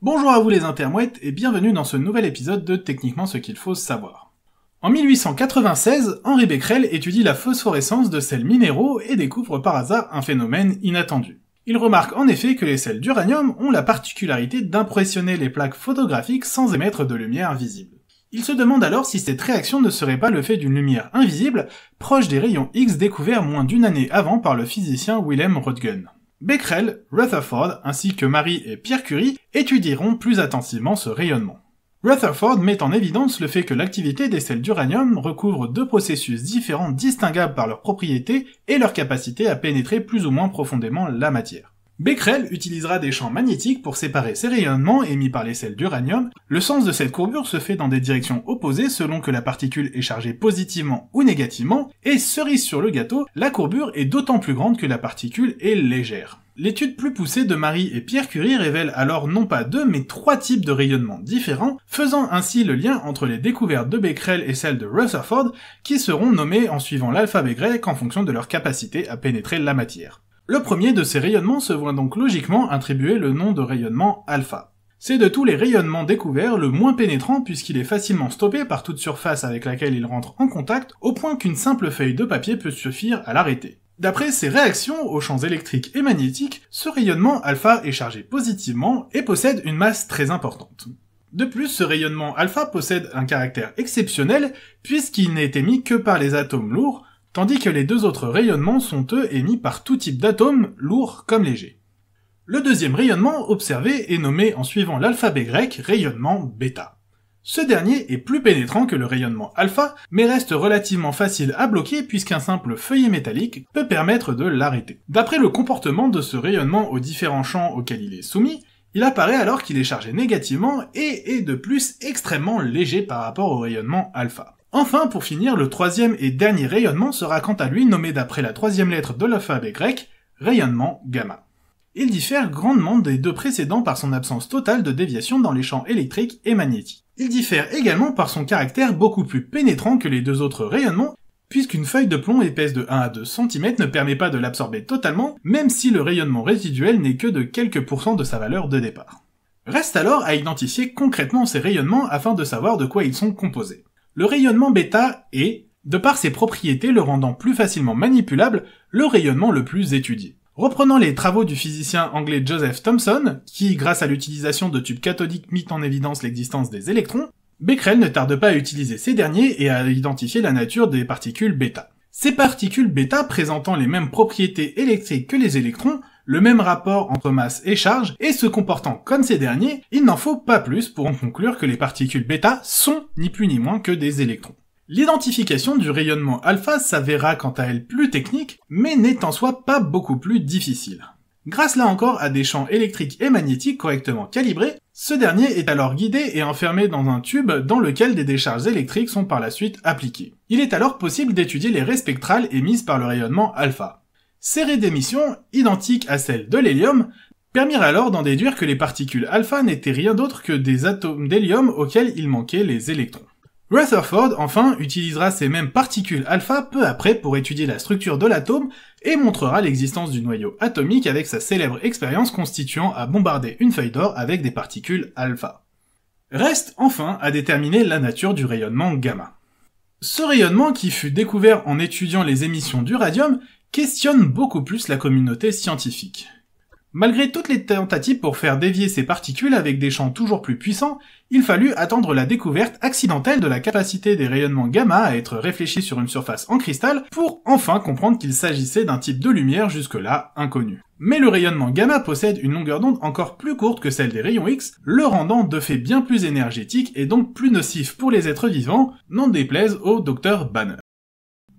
Bonjour à vous les intermouettes et bienvenue dans ce nouvel épisode de Techniquement ce qu'il faut savoir. En 1896, Henri Becquerel étudie la phosphorescence de sels minéraux et découvre par hasard un phénomène inattendu. Il remarque en effet que les sels d'uranium ont la particularité d'impressionner les plaques photographiques sans émettre de lumière visible. Il se demande alors si cette réaction ne serait pas le fait d'une lumière invisible, proche des rayons X découverts moins d'une année avant par le physicien Wilhelm Röntgen. Becquerel, Rutherford ainsi que Marie et Pierre Curie étudieront plus attentivement ce rayonnement. Rutherford met en évidence le fait que l'activité des sels d'uranium recouvre deux processus différents distinguables par leurs propriétés et leur capacité à pénétrer plus ou moins profondément la matière. Becquerel utilisera des champs magnétiques pour séparer ces rayonnements émis par les sels d'uranium. Le sens de cette courbure se fait dans des directions opposées selon que la particule est chargée positivement ou négativement, et cerise sur le gâteau, la courbure est d'autant plus grande que la particule est légère. L'étude plus poussée de Marie et Pierre Curie révèle alors non pas deux, mais trois types de rayonnements différents, faisant ainsi le lien entre les découvertes de Becquerel et celles de Rutherford, qui seront nommées en suivant l'alphabet grec en fonction de leur capacité à pénétrer la matière. Le premier de ces rayonnements se voit donc logiquement attribuer le nom de rayonnement alpha. C'est de tous les rayonnements découverts le moins pénétrant puisqu'il est facilement stoppé par toute surface avec laquelle il rentre en contact au point qu'une simple feuille de papier peut suffire à l'arrêter. D'après ses réactions aux champs électriques et magnétiques, ce rayonnement alpha est chargé positivement et possède une masse très importante. De plus, ce rayonnement alpha possède un caractère exceptionnel puisqu'il n'est émis que par les atomes lourds, tandis que les deux autres rayonnements sont eux émis par tout type d'atomes, lourds comme légers. Le deuxième rayonnement observé est nommé en suivant l'alphabet grec rayonnement bêta. Ce dernier est plus pénétrant que le rayonnement alpha, mais reste relativement facile à bloquer puisqu'un simple feuillet métallique peut permettre de l'arrêter. D'après le comportement de ce rayonnement aux différents champs auxquels il est soumis, il apparaît alors qu'il est chargé négativement et est de plus extrêmement léger par rapport au rayonnement alpha. Enfin, pour finir, le troisième et dernier rayonnement sera quant à lui nommé d'après la troisième lettre de l'alphabet grec, rayonnement gamma. Il diffère grandement des deux précédents par son absence totale de déviation dans les champs électriques et magnétiques. Il diffère également par son caractère beaucoup plus pénétrant que les deux autres rayonnements, puisqu'une feuille de plomb épaisse de 1 à 2 cm ne permet pas de l'absorber totalement, même si le rayonnement résiduel n'est que de quelques pourcents de sa valeur de départ. Reste alors à identifier concrètement ces rayonnements afin de savoir de quoi ils sont composés. Le rayonnement bêta est, de par ses propriétés le rendant plus facilement manipulable, le rayonnement le plus étudié. Reprenant les travaux du physicien anglais Joseph Thomson, qui, grâce à l'utilisation de tubes cathodiques, mit en évidence l'existence des électrons, Becquerel ne tarde pas à utiliser ces derniers et à identifier la nature des particules bêta. Ces particules bêta présentant les mêmes propriétés électriques que les électrons le même rapport entre masse et charge, et se comportant comme ces derniers, il n'en faut pas plus pour en conclure que les particules bêta sont ni plus ni moins que des électrons. L'identification du rayonnement alpha s'avéra quant à elle plus technique, mais n'est en soi pas beaucoup plus difficile. Grâce là encore à des champs électriques et magnétiques correctement calibrés, ce dernier est alors guidé et enfermé dans un tube dans lequel des décharges électriques sont par la suite appliquées. Il est alors possible d'étudier les raies spectrales émises par le rayonnement alpha. Ces d'émission, identiques à celles de l'hélium, permirent alors d'en déduire que les particules alpha n'étaient rien d'autre que des atomes d'hélium auxquels il manquait les électrons. Rutherford, enfin, utilisera ces mêmes particules alpha peu après pour étudier la structure de l'atome et montrera l'existence du noyau atomique avec sa célèbre expérience constituant à bombarder une feuille d'or avec des particules alpha. Reste enfin à déterminer la nature du rayonnement gamma. Ce rayonnement, qui fut découvert en étudiant les émissions du radium, questionne beaucoup plus la communauté scientifique. Malgré toutes les tentatives pour faire dévier ces particules avec des champs toujours plus puissants, il fallut attendre la découverte accidentelle de la capacité des rayonnements gamma à être réfléchis sur une surface en cristal pour enfin comprendre qu'il s'agissait d'un type de lumière jusque-là inconnu. Mais le rayonnement gamma possède une longueur d'onde encore plus courte que celle des rayons X, le rendant de fait bien plus énergétique et donc plus nocif pour les êtres vivants, n'en déplaise au docteur Banner.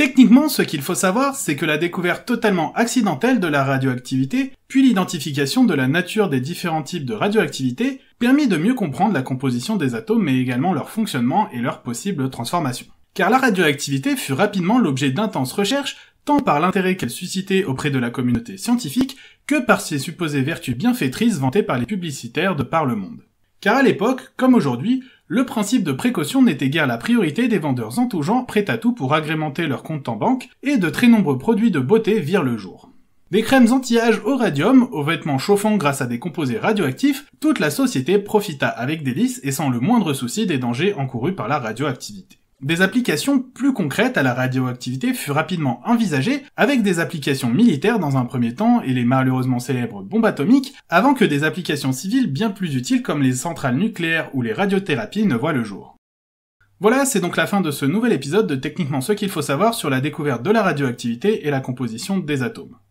Techniquement, ce qu'il faut savoir, c'est que la découverte totalement accidentelle de la radioactivité, puis l'identification de la nature des différents types de radioactivité, permit de mieux comprendre la composition des atomes mais également leur fonctionnement et leur possible transformation. Car la radioactivité fut rapidement l'objet d'intenses recherches, tant par l'intérêt qu'elle suscitait auprès de la communauté scientifique, que par ses supposées vertus bienfaitrices vantées par les publicitaires de par le monde. Car à l'époque, comme aujourd'hui, le principe de précaution n'était guère la priorité des vendeurs en tout genre prêts à tout pour agrémenter leurs comptes en banque, et de très nombreux produits de beauté virent le jour. Des crèmes anti-âge au radium, aux vêtements chauffants grâce à des composés radioactifs, toute la société profita avec délices et sans le moindre souci des dangers encourus par la radioactivité. Des applications plus concrètes à la radioactivité furent rapidement envisagées avec des applications militaires dans un premier temps et les malheureusement célèbres bombes atomiques avant que des applications civiles bien plus utiles comme les centrales nucléaires ou les radiothérapies ne voient le jour. Voilà, c'est donc la fin de ce nouvel épisode de Techniquement ce qu'il faut savoir sur la découverte de la radioactivité et la composition des atomes.